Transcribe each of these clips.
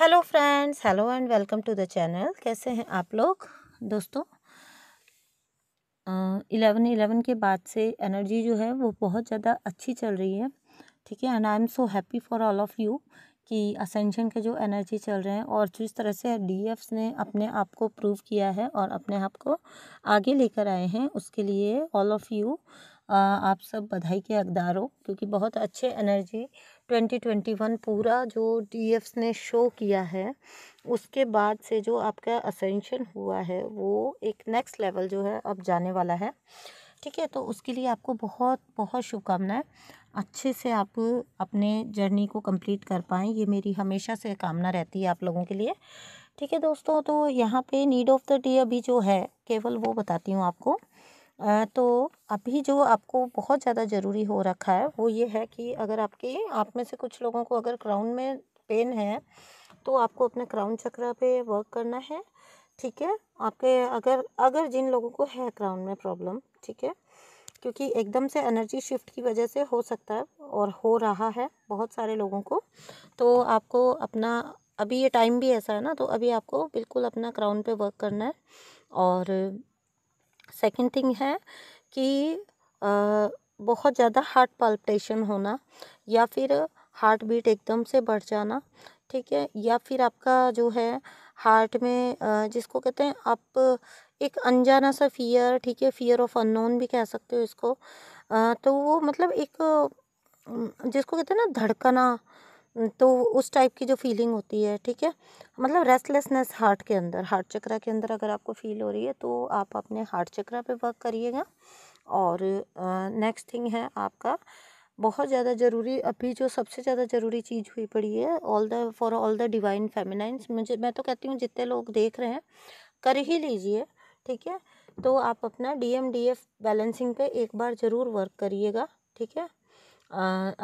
hello friends hello and welcome to the channel कैसे हैं आप लोग दोस्तों इलेवन इलेवन के बाद से एनर्जी जो है वो बहुत ज़्यादा अच्छी चल रही है ठीक है and I am so happy for all of you कि असेंशन के जो एनर्जी चल रहे हैं और जिस तरह से डी ने अपने आप को प्रूव किया है और अपने आप को आगे लेकर आए हैं उसके लिए ऑल ऑफ़ यू आप सब बधाई के हकदार हो क्योंकि बहुत अच्छे एनर्जी ट्वेंटी ट्वेंटी वन पूरा जो डी ने शो किया है उसके बाद से जो आपका असेंशन हुआ है वो एक नेक्स्ट लेवल जो है अब जाने वाला है ठीक है तो उसके लिए आपको बहुत बहुत शुभकामनाएं अच्छे से आप अपने जर्नी को कंप्लीट कर पाएँ ये मेरी हमेशा से कामना रहती है आप लोगों के लिए ठीक है दोस्तों तो यहाँ पे नीड ऑफ़ द डे अभी जो है केवल वो बताती हूँ आपको तो अभी जो आपको बहुत ज़्यादा ज़रूरी हो रखा है वो ये है कि अगर आपकी आप में से कुछ लोगों को अगर क्राउन में पेन है तो आपको अपने क्राउन चक्र पे वर्क करना है ठीक है आपके अगर अगर जिन लोगों को है क्राउन में प्रॉब्लम ठीक है क्योंकि एकदम से एनर्जी शिफ्ट की वजह से हो सकता है और हो रहा है बहुत सारे लोगों को तो आपको अपना अभी ये टाइम भी ऐसा है ना तो अभी आपको बिल्कुल अपना क्राउन पे वर्क करना है और सेकंड थिंग है कि बहुत ज़्यादा हार्ट पल्पटेशन होना या फिर हार्ट बीट एकदम से बढ़ जाना ठीक है या फिर आपका जो है हार्ट में जिसको कहते हैं आप एक अनजाना सा फियर ठीक है फियर ऑफ अननोन भी कह सकते हो इसको तो वो मतलब एक जिसको कहते हैं ना धड़कना तो उस टाइप की जो फीलिंग होती है ठीक है मतलब रेस्टलेसनेस हार्ट के अंदर हार्ट चक्रा के अंदर अगर आपको फील हो रही है तो आप अपने हार्ट चक्रा पे वर्क करिएगा और नेक्स्ट थिंग है आपका बहुत ज़्यादा ज़रूरी अभी जो सबसे ज़्यादा ज़रूरी चीज़ हुई पड़ी है all the for all the divine feminines मुझे मैं तो कहती हूँ जितने लोग देख रहे हैं कर ही लीजिए ठीक है तो आप अपना D M D F balancing पे एक बार ज़रूर वर्क करिएगा ठीक है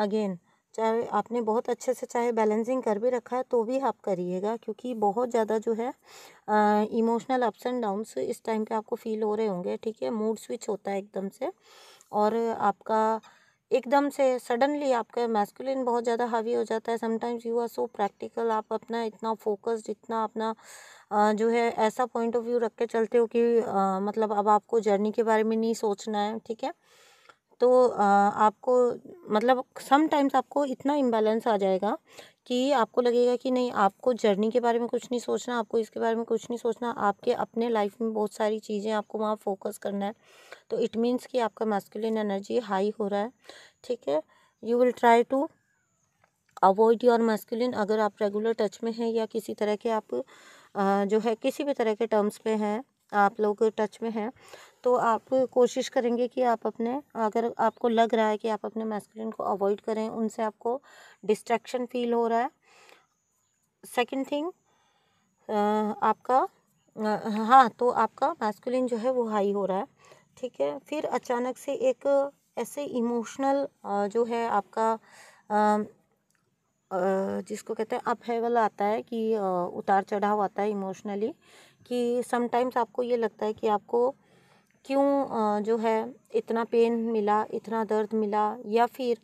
अगेन uh, चाहे आपने बहुत अच्छे से चाहे बैलेंसिंग कर भी रखा है तो भी आप करिएगा क्योंकि बहुत ज़्यादा जो है इमोशनल अप्स एंड डाउन्स इस टाइम पे आपको फील हो रहे होंगे ठीक है मूड स्विच होता है एकदम से और आपका एकदम से सडनली आपका मैस्कुलिन बहुत ज़्यादा हावी हो जाता है sometimes you are so practical आप अपना इतना फोकस्ड इतना अपना जो है ऐसा पॉइंट ऑफ व्यू रख के चलते हो कि मतलब अब आपको जर्नी के बारे में नहीं सोचना है ठीक है तो आपको मतलब समटाइम्स आपको इतना इम्बेलेंस आ जाएगा कि आपको लगेगा कि नहीं आपको जर्नी के बारे में कुछ नहीं सोचना आपको इसके बारे में कुछ नहीं सोचना आपके अपने लाइफ में बहुत सारी चीज़ें आपको वहाँ फोकस करना है तो इट मींस कि आपका मैस्कुलिन एनर्जी हाई हो रहा है ठीक है you will try to avoid your masculine अगर आप रेगुलर टच में हैं या किसी तरह के आप जो है किसी भी तरह के टर्म्स पर हैं आप लोग टच में हैं तो आप कोशिश करेंगे कि आप अपने अगर आपको लग रहा है कि आप अपने मैस्कुलिन को अवॉइड करें उनसे आपको डिस्ट्रैक्शन फील हो रहा है सेकंड थिंग आपका हाँ तो आपका मैस्कुलिन जो है वो हाई हो रहा है ठीक है फिर अचानक से एक ऐसे इमोशनल जो है आपका जिसको कहते हैं अपहेवल आता है कि उतार चढ़ाव आता है इमोशनली कि समटाइम्स आपको ये लगता है कि आपको क्यों जो है इतना पेन मिला इतना दर्द मिला या फिर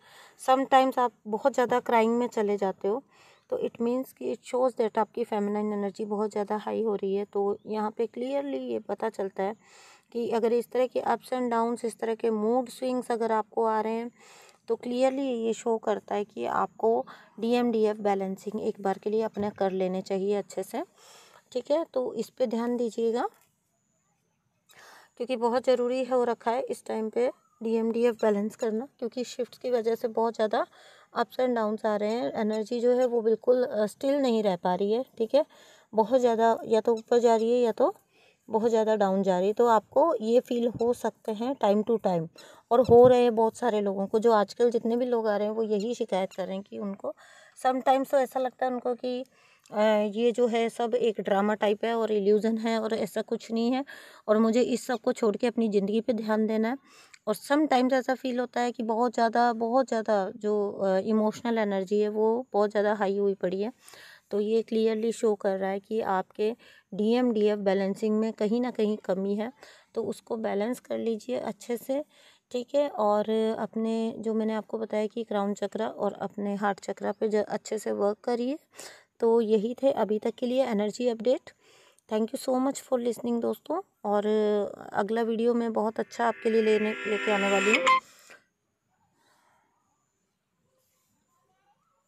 समटाइम्स आप बहुत ज़्यादा क्राइंग में चले जाते हो तो इट मीन्स कि इट शोज़ दैट आपकी फेमिनाइन एनर्जी बहुत ज़्यादा हाई हो रही है तो यहाँ पे क्लियरली ये पता चलता है कि अगर इस तरह के अप्स एंड डाउन्स इस तरह के मूड स्विंग्स अगर आपको आ रहे हैं तो क्लियरली ये शो करता है कि आपको D M D F balancing एक बार के लिए अपने कर लेने चाहिए अच्छे से ठीक है तो इस पर ध्यान दीजिएगा क्योंकि बहुत ज़रूरी है हो रखा है इस टाइम पे डीएमडीएफ बैलेंस करना क्योंकि शिफ्ट की वजह से बहुत ज़्यादा अप्स एंड डाउन्स आ रहे हैं एनर्जी जो है वो बिल्कुल स्टिल नहीं रह पा रही है ठीक है बहुत ज़्यादा या तो ऊपर जा रही है या तो बहुत ज़्यादा डाउन जा रही है तो आपको ये फील हो सकते हैं टाइम टू टाइम और हो रहे हैं बहुत सारे लोगों को जो आजकल जितने भी लोग आ रहे हैं वो यही शिकायत कर रहे हैं कि उनको समटाइम्स तो ऐसा लगता है उनको कि ये जो है सब एक ड्रामा टाइप है और इल्यूज़न है और ऐसा कुछ नहीं है और मुझे इस सब को छोड़ के अपनी ज़िंदगी पे ध्यान देना है और सम टाइम्स ऐसा फील होता है कि बहुत ज़्यादा बहुत ज़्यादा जो इमोशनल एनर्जी है वो बहुत ज़्यादा हाई हुई पड़ी है तो ये क्लियरली शो कर रहा है कि आपके D M D F balancing में कहीं ना कहीं कमी है तो उसको बैलेंस कर लीजिए अच्छे से ठीक है और अपने जो मैंने आपको बताया कि क्राउन चक्रा और अपने हार्ट चक्रा पे अच्छे से वर्क करिए तो यही थे अभी तक के लिए energy update thank you so much for listening दोस्तों और अगला वीडियो मैं बहुत अच्छा आपके लिए लेने लेके आने वाली हूँ